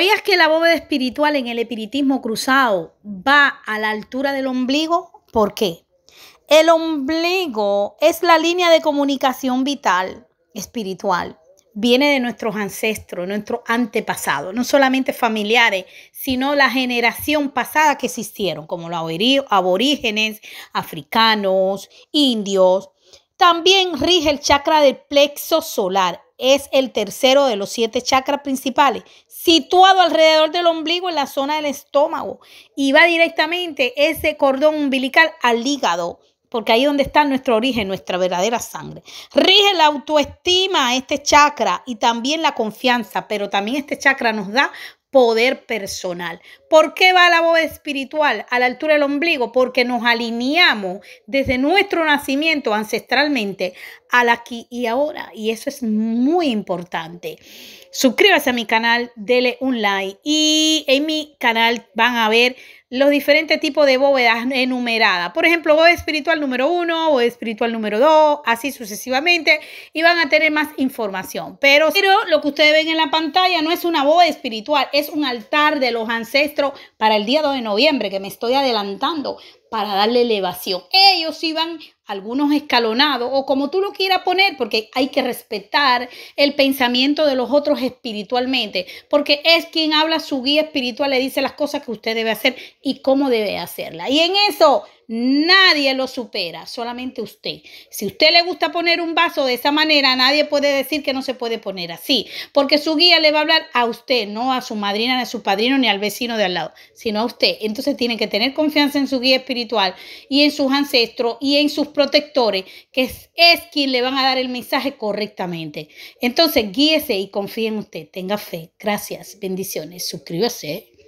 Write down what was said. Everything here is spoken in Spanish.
¿Sabías que la bóveda espiritual en el espiritismo cruzado va a la altura del ombligo? ¿Por qué? El ombligo es la línea de comunicación vital espiritual. Viene de nuestros ancestros, nuestros antepasados, no solamente familiares, sino la generación pasada que existieron, como los aborígenes, africanos, indios, también rige el chakra del plexo solar. Es el tercero de los siete chakras principales, situado alrededor del ombligo en la zona del estómago. Y va directamente ese cordón umbilical al hígado porque ahí es donde está nuestro origen, nuestra verdadera sangre. Rige la autoestima, este chakra, y también la confianza, pero también este chakra nos da poder personal. ¿Por qué va la voz espiritual a la altura del ombligo? Porque nos alineamos desde nuestro nacimiento ancestralmente al aquí y ahora. Y eso es muy importante. Suscríbase a mi canal, dele un like y en mi canal van a ver los diferentes tipos de bóvedas enumeradas. Por ejemplo, bóveda espiritual número uno, bóveda espiritual número dos, así sucesivamente, y van a tener más información. Pero, pero lo que ustedes ven en la pantalla no es una bóveda espiritual, es un altar de los ancestros para el día 2 de noviembre, que me estoy adelantando, para darle elevación. Ellos iban algunos escalonados o como tú lo quieras poner, porque hay que respetar el pensamiento de los otros espiritualmente, porque es quien habla su guía espiritual, le dice las cosas que usted debe hacer y cómo debe hacerla. Y en eso Nadie lo supera, solamente usted. Si usted le gusta poner un vaso de esa manera, nadie puede decir que no se puede poner así, porque su guía le va a hablar a usted, no a su madrina, ni a su padrino, ni al vecino de al lado, sino a usted. Entonces tiene que tener confianza en su guía espiritual y en sus ancestros y en sus protectores, que es, es quien le van a dar el mensaje correctamente. Entonces guíese y confíe en usted, tenga fe. Gracias, bendiciones, suscríbase.